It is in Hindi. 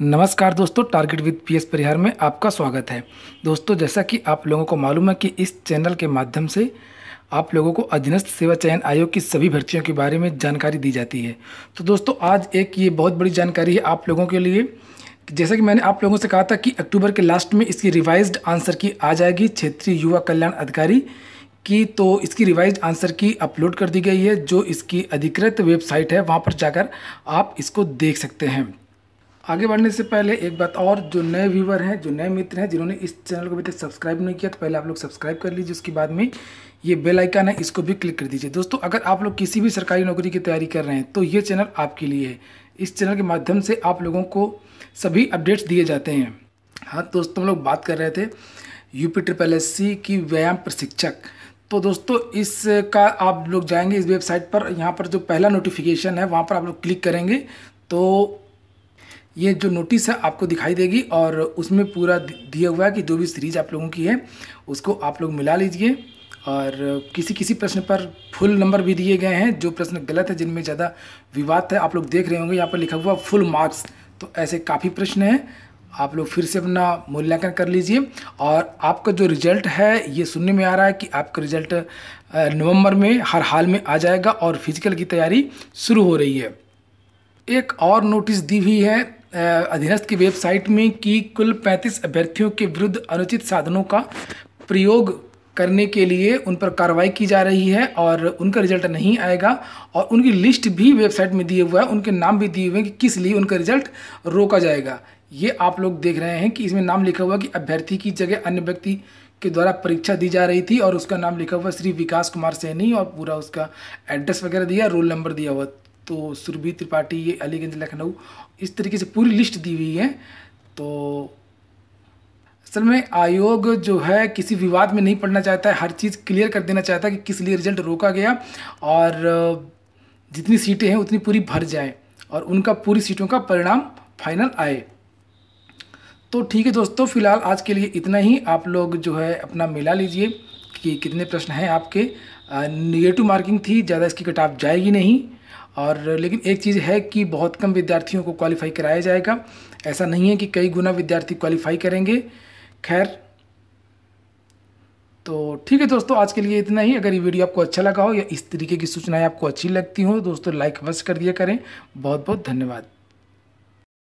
नमस्कार दोस्तों टारगेट विद पीएस परिहार में आपका स्वागत है दोस्तों जैसा कि आप लोगों को मालूम है कि इस चैनल के माध्यम से आप लोगों को अधीनस्थ सेवा चयन आयोग की सभी भर्तियों के बारे में जानकारी दी जाती है तो दोस्तों आज एक ये बहुत बड़ी जानकारी है आप लोगों के लिए जैसा कि मैंने आप लोगों से कहा था कि अक्टूबर के लास्ट में इसकी रिवाइज आंसर की आ जाएगी क्षेत्रीय युवा कल्याण अधिकारी की तो इसकी रिवाइज आंसर की अपलोड कर दी गई है जो इसकी अधिकृत वेबसाइट है वहाँ पर जाकर आप इसको देख सकते हैं आगे बढ़ने से पहले एक बात और जो नए व्यूवर हैं जो नए मित्र हैं जिन्होंने इस चैनल को अभी तक सब्सक्राइब नहीं किया तो पहले आप लोग सब्सक्राइब कर लीजिए उसके बाद में ये बेल आइकन है इसको भी क्लिक कर दीजिए दोस्तों अगर आप लोग किसी भी सरकारी नौकरी की तैयारी कर रहे हैं तो ये चैनल आपके लिए है इस चैनल के माध्यम से आप लोगों को सभी अपडेट्स दिए जाते हैं हाँ दोस्तों हम लोग बात कर रहे थे यूपी ट्रिपल एस सी की व्यायाम प्रशिक्षक तो दोस्तों इसका आप लोग जाएंगे इस वेबसाइट पर यहाँ पर जो पहला नोटिफिकेशन है वहाँ पर आप लोग क्लिक करेंगे तो ये जो नोटिस है आपको दिखाई देगी और उसमें पूरा दिया हुआ है कि जो भी सीरीज आप लोगों की है उसको आप लोग मिला लीजिए और किसी किसी प्रश्न पर फुल नंबर भी दिए गए हैं जो प्रश्न गलत है जिनमें ज़्यादा विवाद है आप लोग देख रहे होंगे यहाँ पर लिखा हुआ फुल मार्क्स तो ऐसे काफ़ी प्रश्न हैं आप लोग फिर से अपना मूल्यांकन कर लीजिए और आपका जो रिजल्ट है ये सुनने में आ रहा है कि आपका रिजल्ट नवंबर में हर हाल में आ जाएगा और फिजिकल की तैयारी शुरू हो रही है एक और नोटिस दी हुई है अधीनस्थ की वेबसाइट में कि कुल 35 अभ्यर्थियों के विरुद्ध अनुचित साधनों का प्रयोग करने के लिए उन पर कार्रवाई की जा रही है और उनका रिजल्ट नहीं आएगा और उनकी लिस्ट भी वेबसाइट में दिए हुआ है उनके नाम भी दिए हुए हैं कि किस लिए उनका रिजल्ट रोका जाएगा ये आप लोग देख रहे हैं कि इसमें नाम लिखा हुआ कि अभ्यर्थी की जगह अन्य व्यक्ति के द्वारा परीक्षा दी जा रही थी और उसका नाम लिखा हुआ श्री विकास कुमार सैनी और पूरा उसका एड्रेस वगैरह दिया रोल नंबर दिया हुआ तो सुरभि त्रिपाठी ये अलीगंज लखनऊ इस तरीके से पूरी लिस्ट दी हुई है तो असल में आयोग जो है किसी विवाद में नहीं पड़ना चाहता है हर चीज़ क्लियर कर देना चाहता है कि किस लिए रिजल्ट रोका गया और जितनी सीटें हैं उतनी पूरी भर जाए और उनका पूरी सीटों का परिणाम फाइनल आए तो ठीक है दोस्तों फिलहाल आज के लिए इतना ही आप लोग जो है अपना मिला लीजिए कि कितने प्रश्न हैं आपके निगेटिव मार्किंग थी ज़्यादा इसकी कट जाएगी नहीं और लेकिन एक चीज़ है कि बहुत कम विद्यार्थियों को क्वालिफाई कराया जाएगा ऐसा नहीं है कि कई गुना विद्यार्थी क्वालिफाई करेंगे खैर तो ठीक है दोस्तों आज के लिए इतना ही अगर ये वीडियो आपको अच्छा लगा हो या इस तरीके की सूचनाएं आपको अच्छी लगती हो दोस्तों लाइक अवश्य कर दिया करें बहुत बहुत धन्यवाद